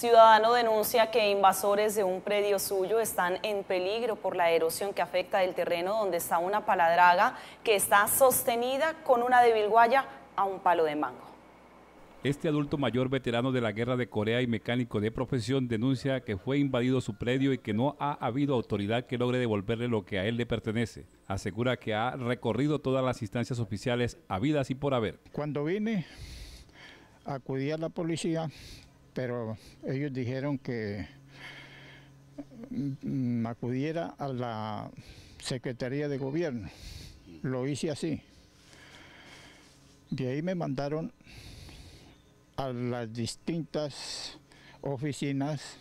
Ciudadano denuncia que invasores de un predio suyo están en peligro por la erosión que afecta el terreno donde está una paladraga que está sostenida con una débil guaya a un palo de mango. Este adulto mayor veterano de la guerra de Corea y mecánico de profesión denuncia que fue invadido su predio y que no ha habido autoridad que logre devolverle lo que a él le pertenece. Asegura que ha recorrido todas las instancias oficiales habidas y por haber. Cuando vine, acudí a la policía pero ellos dijeron que mm, acudiera a la Secretaría de Gobierno. Lo hice así. De ahí me mandaron a las distintas oficinas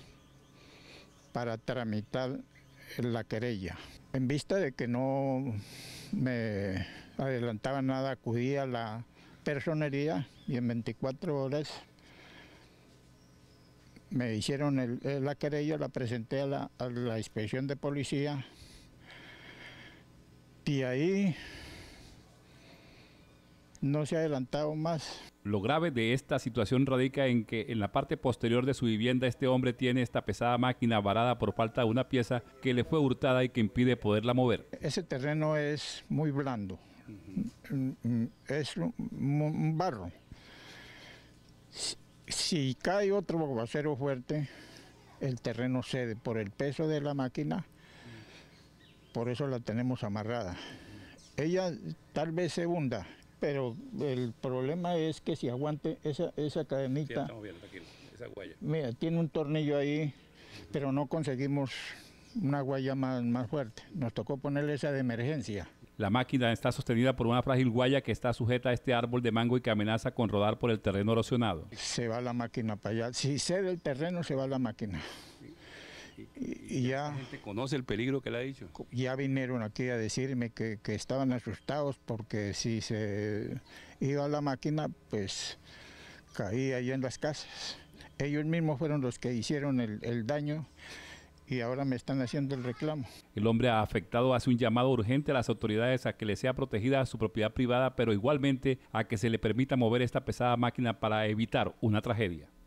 para tramitar la querella. En vista de que no me adelantaba nada, acudí a la personería y en 24 horas me hicieron la querella, la presenté a la, a inspección de policía y ahí no se ha adelantado más. Lo grave de esta situación radica en que en la parte posterior de su vivienda este hombre tiene esta pesada máquina varada por falta de una pieza que le fue hurtada y que impide poderla mover. Ese terreno es muy blando, mm, mm, es un barro si cae otro aguacero fuerte, el terreno cede por el peso de la máquina, por eso la tenemos amarrada. Ella tal vez se hunda, pero el problema es que si aguante esa, esa cadenita... esa Mira, tiene un tornillo ahí, pero no conseguimos una guaya más, más fuerte. Nos tocó ponerle esa de emergencia. La máquina está sostenida por una frágil guaya que está sujeta a este árbol de mango y que amenaza con rodar por el terreno erosionado. Se va la máquina para allá. Si cede el terreno, se va la máquina. Y, ya, la gente conoce el peligro que le ha dicho. Ya vinieron aquí a decirme que, que estaban asustados porque si se iba la máquina, pues caía ahí en las casas. Ellos mismos fueron los que hicieron el, el daño y ahora me están haciendo el reclamo. El hombre afectado hace un llamado urgente a las autoridades a que le sea protegida su propiedad privada, pero igualmente a que se le permita mover esta pesada máquina para evitar una tragedia.